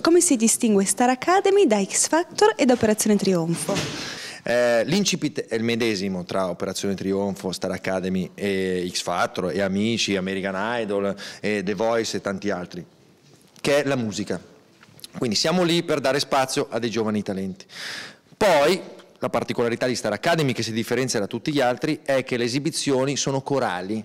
Come si distingue Star Academy da X Factor ed Operazione Trionfo? Eh, L'incipit è il medesimo tra Operazione Trionfo, Star Academy e X Factor e Amici, American Idol, e The Voice e tanti altri, che è la musica. Quindi siamo lì per dare spazio a dei giovani talenti. Poi la particolarità di Star Academy che si differenzia da tutti gli altri è che le esibizioni sono corali,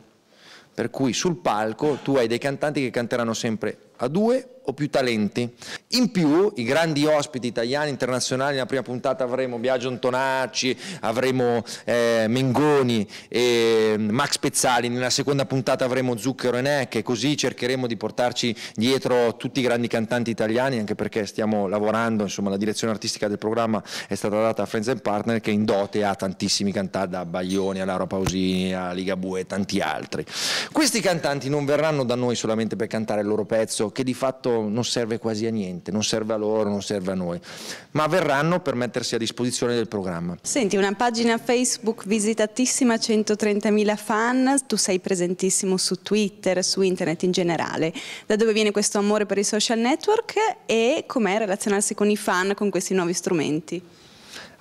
per cui sul palco tu hai dei cantanti che canteranno sempre a due o più talenti. In più, i grandi ospiti italiani internazionali, nella prima puntata avremo Biagio Antonacci, avremo eh, Mengoni e mm, Max Pezzali, nella seconda puntata avremo Zucchero e Neck e così cercheremo di portarci dietro tutti i grandi cantanti italiani, anche perché stiamo lavorando, insomma la direzione artistica del programma è stata data a Friends and Partner che in dote ha tantissimi cantanti, da Baglioni a Laura Pausini a Ligabue e tanti altri. Questi cantanti non verranno da noi solamente per cantare il loro pezzo, che di fatto questo non serve quasi a niente, non serve a loro, non serve a noi, ma verranno per mettersi a disposizione del programma. Senti, una pagina Facebook visitatissima, 130.000 fan, tu sei presentissimo su Twitter, su internet in generale. Da dove viene questo amore per i social network e com'è relazionarsi con i fan con questi nuovi strumenti?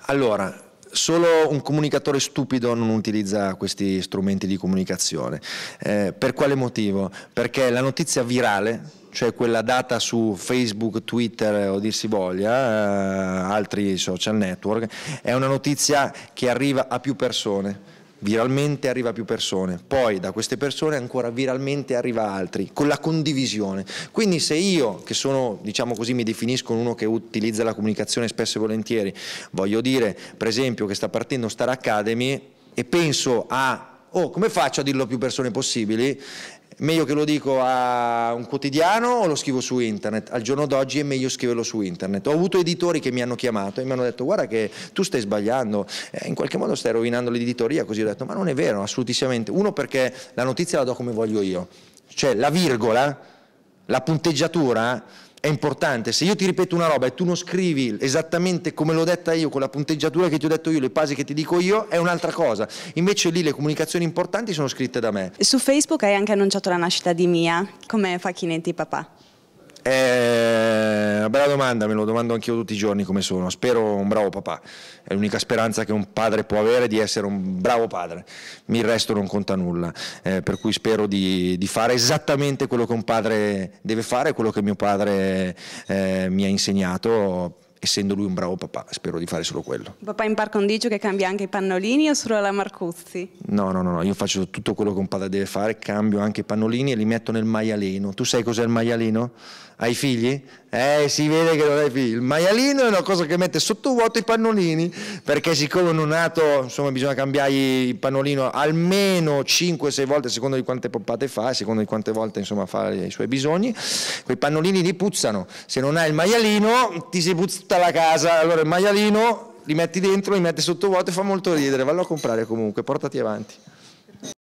Allora, solo un comunicatore stupido non utilizza questi strumenti di comunicazione. Eh, per quale motivo? Perché la notizia virale cioè quella data su Facebook, Twitter o dir si voglia, eh, altri social network, è una notizia che arriva a più persone viralmente arriva a più persone, poi da queste persone ancora viralmente arriva a altri, con la condivisione. Quindi se io, che sono, diciamo così, mi definisco uno che utilizza la comunicazione spesso e volentieri, voglio dire, per esempio, che sta partendo Star Academy e penso a oh, come faccio a dirlo a più persone possibili? Meglio che lo dico a un quotidiano o lo scrivo su internet? Al giorno d'oggi è meglio scriverlo su internet. Ho avuto editori che mi hanno chiamato e mi hanno detto guarda che tu stai sbagliando, eh, in qualche modo stai rovinando l'editoria, così ho detto ma non è vero, assolutissimamente. Uno perché la notizia la do come voglio io, cioè la virgola, la punteggiatura è importante. Se io ti ripeto una roba e tu non scrivi esattamente come l'ho detta io, con la punteggiatura che ti ho detto io, le basi che ti dico io, è un'altra cosa. Invece lì le comunicazioni importanti sono scritte da me. Su Facebook hai anche annunciato la nascita di Mia, come fa Chinetti papà? È eh, una bella domanda, me lo domando anch'io tutti i giorni come sono. Spero un bravo papà. È l'unica speranza che un padre può avere di essere un bravo padre. Mi Il resto non conta nulla. Eh, per cui spero di, di, fare esattamente quello che un padre deve fare, quello che mio padre eh, mi ha insegnato essendo lui un bravo papà, spero di fare solo quello. Papà in par condicio che cambia anche i pannolini o solo la Marcuzzi? No, no, no, no, io faccio tutto quello che un padre deve fare, cambio anche i pannolini e li metto nel maialino. Tu sai cos'è il maialino? Hai figli? Eh, si vede che non hai figli. Il maialino è una cosa che mette sotto vuoto i pannolini, perché siccome non è nato, insomma, bisogna cambiare il pannolino almeno 5-6 volte, secondo di quante poppate fa, secondo di quante volte, insomma, fa i suoi bisogni. Quei pannolini li puzzano. Se non hai il maialino, ti si puzzato tutta la casa. Allora il maialino li metti dentro, li metti sotto vuoto e fa molto ridere. Vallo a comprare comunque, portati avanti.